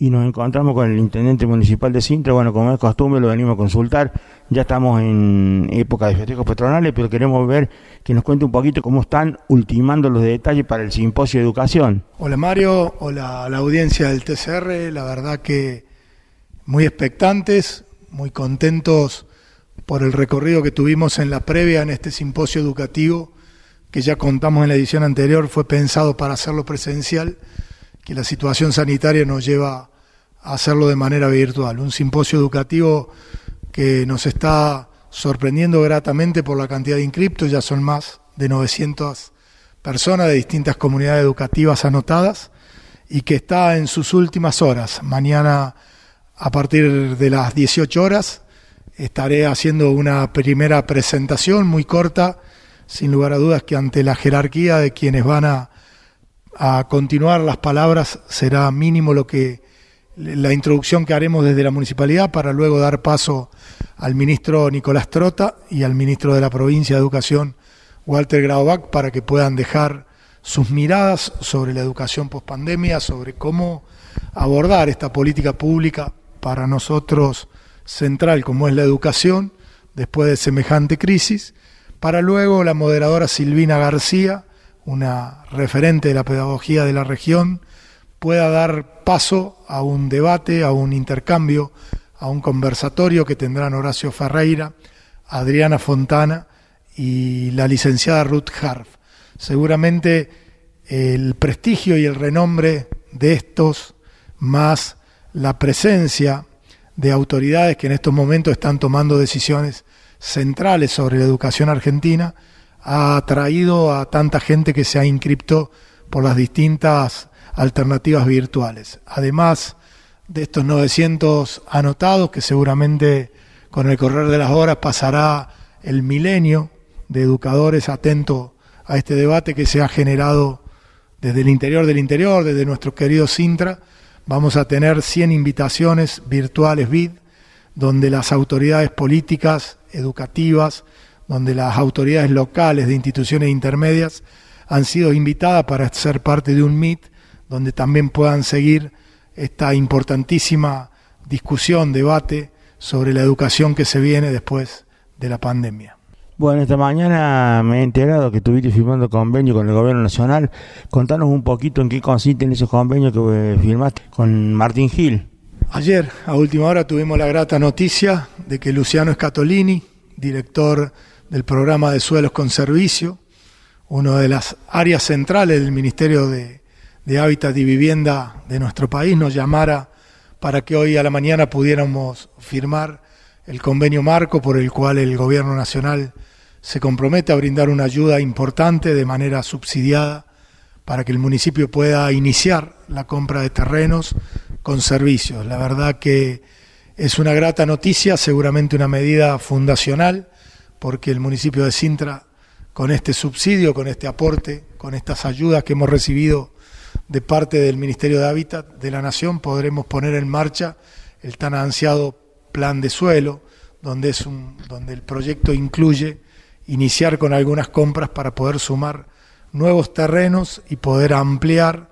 y nos encontramos con el intendente municipal de Sintra. Bueno, como es costumbre, lo venimos a consultar. Ya estamos en época de festejos patronales, pero queremos ver que nos cuente un poquito cómo están ultimando los detalles para el simposio de educación. Hola Mario, hola la audiencia del TCR. La verdad que muy expectantes, muy contentos por el recorrido que tuvimos en la previa en este simposio educativo que ya contamos en la edición anterior, fue pensado para hacerlo presencial, que la situación sanitaria nos lleva hacerlo de manera virtual. Un simposio educativo que nos está sorprendiendo gratamente por la cantidad de inscriptos, ya son más de 900 personas de distintas comunidades educativas anotadas y que está en sus últimas horas. Mañana a partir de las 18 horas estaré haciendo una primera presentación muy corta, sin lugar a dudas que ante la jerarquía de quienes van a, a continuar las palabras será mínimo lo que la introducción que haremos desde la municipalidad para luego dar paso al ministro Nicolás Trota y al ministro de la provincia de Educación, Walter Graubach, para que puedan dejar sus miradas sobre la educación pospandemia, sobre cómo abordar esta política pública para nosotros central como es la educación después de semejante crisis, para luego la moderadora Silvina García, una referente de la pedagogía de la región, pueda dar paso a un debate, a un intercambio, a un conversatorio que tendrán Horacio Ferreira, Adriana Fontana y la licenciada Ruth Harf. Seguramente el prestigio y el renombre de estos, más la presencia de autoridades que en estos momentos están tomando decisiones centrales sobre la educación argentina, ha atraído a tanta gente que se ha inscripto por las distintas alternativas virtuales. Además de estos 900 anotados, que seguramente con el correr de las horas pasará el milenio de educadores atentos a este debate que se ha generado desde el interior del interior, desde nuestro querido Sintra. Vamos a tener 100 invitaciones virtuales BID, donde las autoridades políticas, educativas, donde las autoridades locales de instituciones intermedias han sido invitadas para ser parte de un MIT donde también puedan seguir esta importantísima discusión, debate sobre la educación que se viene después de la pandemia. Bueno, esta mañana me he enterado que estuviste firmando convenio con el gobierno nacional. Contanos un poquito en qué consisten esos convenios que eh, firmaste con Martín Gil. Ayer, a última hora, tuvimos la grata noticia de que Luciano Scatolini, director del programa de suelos con servicio, una de las áreas centrales del Ministerio de de hábitat y vivienda de nuestro país nos llamara para que hoy a la mañana pudiéramos firmar el convenio marco por el cual el gobierno nacional se compromete a brindar una ayuda importante de manera subsidiada para que el municipio pueda iniciar la compra de terrenos con servicios. La verdad que es una grata noticia, seguramente una medida fundacional, porque el municipio de Sintra, con este subsidio, con este aporte, con estas ayudas que hemos recibido de parte del Ministerio de Hábitat de la Nación podremos poner en marcha el tan ansiado plan de suelo, donde, es un, donde el proyecto incluye iniciar con algunas compras para poder sumar nuevos terrenos y poder ampliar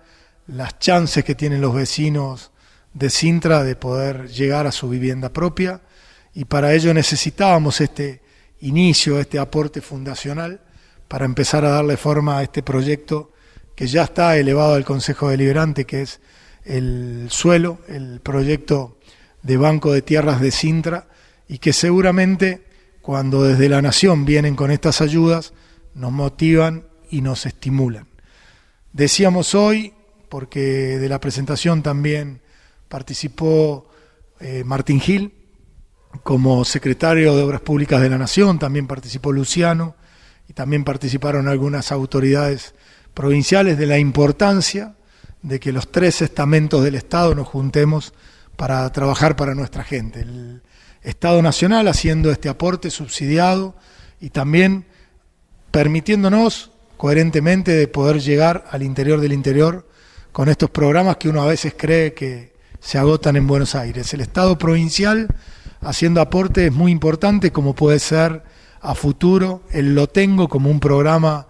las chances que tienen los vecinos de Sintra de poder llegar a su vivienda propia y para ello necesitábamos este inicio, este aporte fundacional para empezar a darle forma a este proyecto que ya está elevado al Consejo Deliberante, que es el suelo, el proyecto de Banco de Tierras de Sintra, y que seguramente cuando desde la Nación vienen con estas ayudas, nos motivan y nos estimulan. Decíamos hoy, porque de la presentación también participó eh, Martín Gil como secretario de Obras Públicas de la Nación, también participó Luciano y también participaron algunas autoridades provinciales de la importancia de que los tres estamentos del Estado nos juntemos para trabajar para nuestra gente. El Estado Nacional haciendo este aporte subsidiado y también permitiéndonos coherentemente de poder llegar al interior del interior con estos programas que uno a veces cree que se agotan en Buenos Aires. El Estado provincial haciendo aporte es muy importante como puede ser a futuro el Lo Tengo como un programa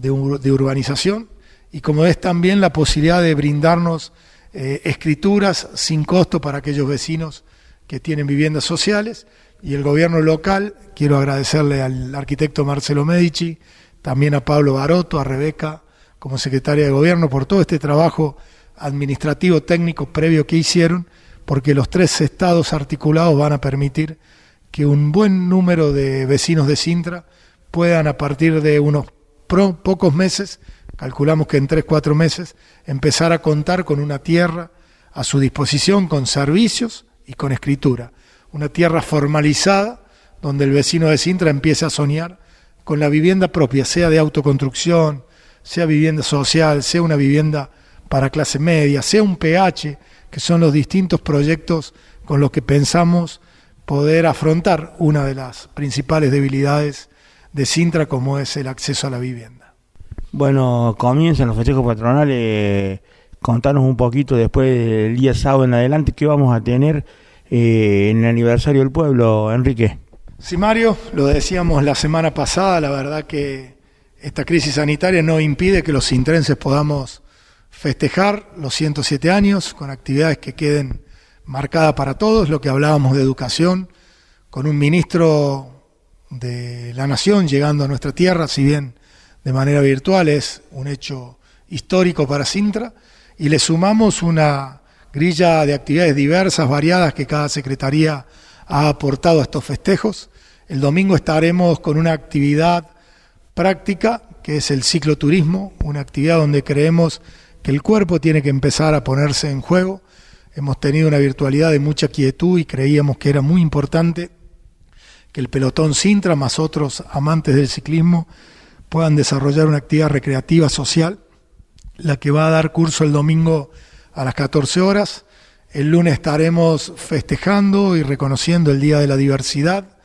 de, urbanización y como es también la posibilidad de brindarnos eh, escrituras sin costo para aquellos vecinos que tienen viviendas sociales y el gobierno local, quiero agradecerle al arquitecto Marcelo Medici, también a Pablo Baroto, a Rebeca como secretaria de gobierno por todo este trabajo administrativo técnico previo que hicieron, porque los tres estados articulados van a permitir que un buen número de vecinos de Sintra puedan a partir de unos pocos meses, calculamos que en tres, cuatro meses, empezar a contar con una tierra a su disposición, con servicios y con escritura. Una tierra formalizada donde el vecino de Sintra empiece a soñar con la vivienda propia, sea de autoconstrucción, sea vivienda social, sea una vivienda para clase media, sea un PH, que son los distintos proyectos con los que pensamos poder afrontar una de las principales debilidades de Sintra, como es el acceso a la vivienda. Bueno, comienzan los festejos patronales. Contanos un poquito después del día sábado en adelante qué vamos a tener eh, en el aniversario del pueblo, Enrique. Sí, Mario, lo decíamos la semana pasada, la verdad que esta crisis sanitaria no impide que los sintrenses podamos festejar los 107 años con actividades que queden marcadas para todos, lo que hablábamos de educación, con un ministro de la nación llegando a nuestra tierra, si bien de manera virtual es un hecho histórico para Sintra, y le sumamos una grilla de actividades diversas, variadas, que cada secretaría ha aportado a estos festejos. El domingo estaremos con una actividad práctica, que es el cicloturismo, una actividad donde creemos que el cuerpo tiene que empezar a ponerse en juego. Hemos tenido una virtualidad de mucha quietud y creíamos que era muy importante que el pelotón Sintra más otros amantes del ciclismo puedan desarrollar una actividad recreativa social, la que va a dar curso el domingo a las 14 horas. El lunes estaremos festejando y reconociendo el Día de la Diversidad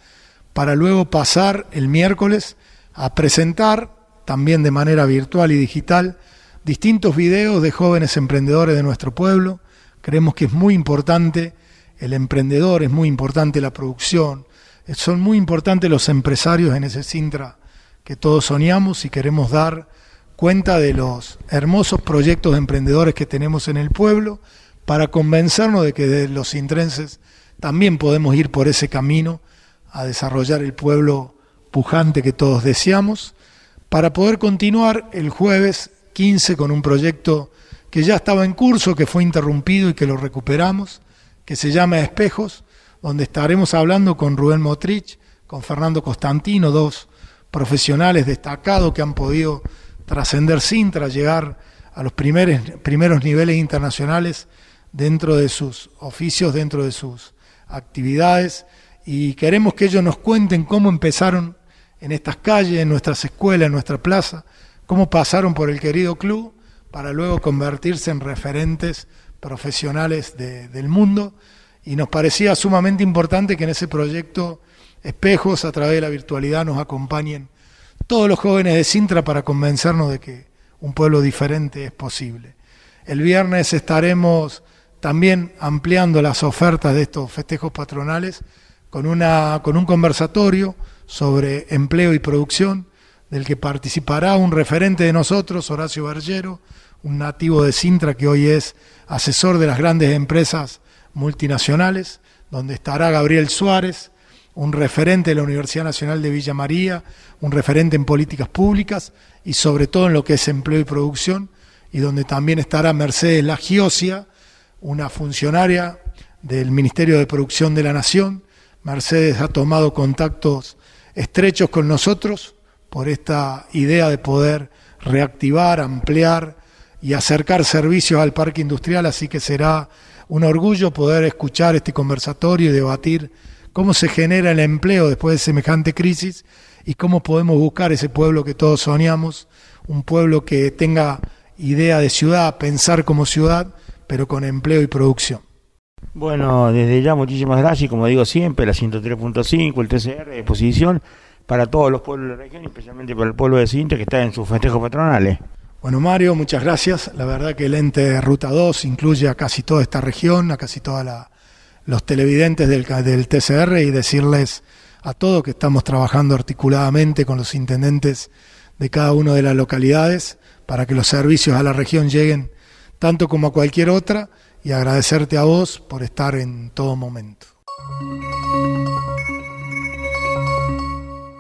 para luego pasar el miércoles a presentar, también de manera virtual y digital, distintos videos de jóvenes emprendedores de nuestro pueblo. Creemos que es muy importante el emprendedor, es muy importante la producción, son muy importantes los empresarios en ese Sintra que todos soñamos y queremos dar cuenta de los hermosos proyectos de emprendedores que tenemos en el pueblo para convencernos de que de los sintrenses también podemos ir por ese camino a desarrollar el pueblo pujante que todos deseamos, para poder continuar el jueves 15 con un proyecto que ya estaba en curso, que fue interrumpido y que lo recuperamos, que se llama Espejos, donde estaremos hablando con Rubén Motrich, con Fernando Constantino, dos profesionales destacados que han podido trascender Sintra, llegar a los primeros, primeros niveles internacionales dentro de sus oficios, dentro de sus actividades, y queremos que ellos nos cuenten cómo empezaron en estas calles, en nuestras escuelas, en nuestra plaza, cómo pasaron por el querido club para luego convertirse en referentes profesionales del mundo y nos parecía sumamente importante que en ese proyecto Espejos, a través de la virtualidad, nos acompañen todos los jóvenes de Sintra para convencernos de que un pueblo diferente es posible. El viernes estaremos también ampliando las ofertas de estos festejos patronales con, una, con un conversatorio sobre empleo y producción, del que participará un referente de nosotros, Horacio Bergero, un nativo de Sintra que hoy es asesor de las grandes empresas multinacionales, donde estará Gabriel Suárez, un referente de la Universidad Nacional de Villa María, un referente en políticas públicas y sobre todo en lo que es empleo y producción, y donde también estará Mercedes Lagiosia, una funcionaria del Ministerio de Producción de la Nación. Mercedes ha tomado contactos estrechos con nosotros por esta idea de poder reactivar, ampliar y acercar servicios al parque industrial, así que será un orgullo poder escuchar este conversatorio y debatir cómo se genera el empleo después de semejante crisis y cómo podemos buscar ese pueblo que todos soñamos, un pueblo que tenga idea de ciudad, pensar como ciudad, pero con empleo y producción. Bueno, desde ya muchísimas gracias como digo siempre, la 103.5, el TCR, de para todos los pueblos de la región, especialmente para el pueblo de que está en sus festejos patronales. Bueno, Mario, muchas gracias. La verdad que el ente Ruta 2 incluye a casi toda esta región, a casi todos los televidentes del, del TCR y decirles a todos que estamos trabajando articuladamente con los intendentes de cada una de las localidades para que los servicios a la región lleguen tanto como a cualquier otra y agradecerte a vos por estar en todo momento.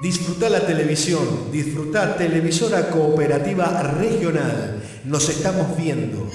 Disfruta la televisión, disfruta Televisora Cooperativa Regional. Nos estamos viendo.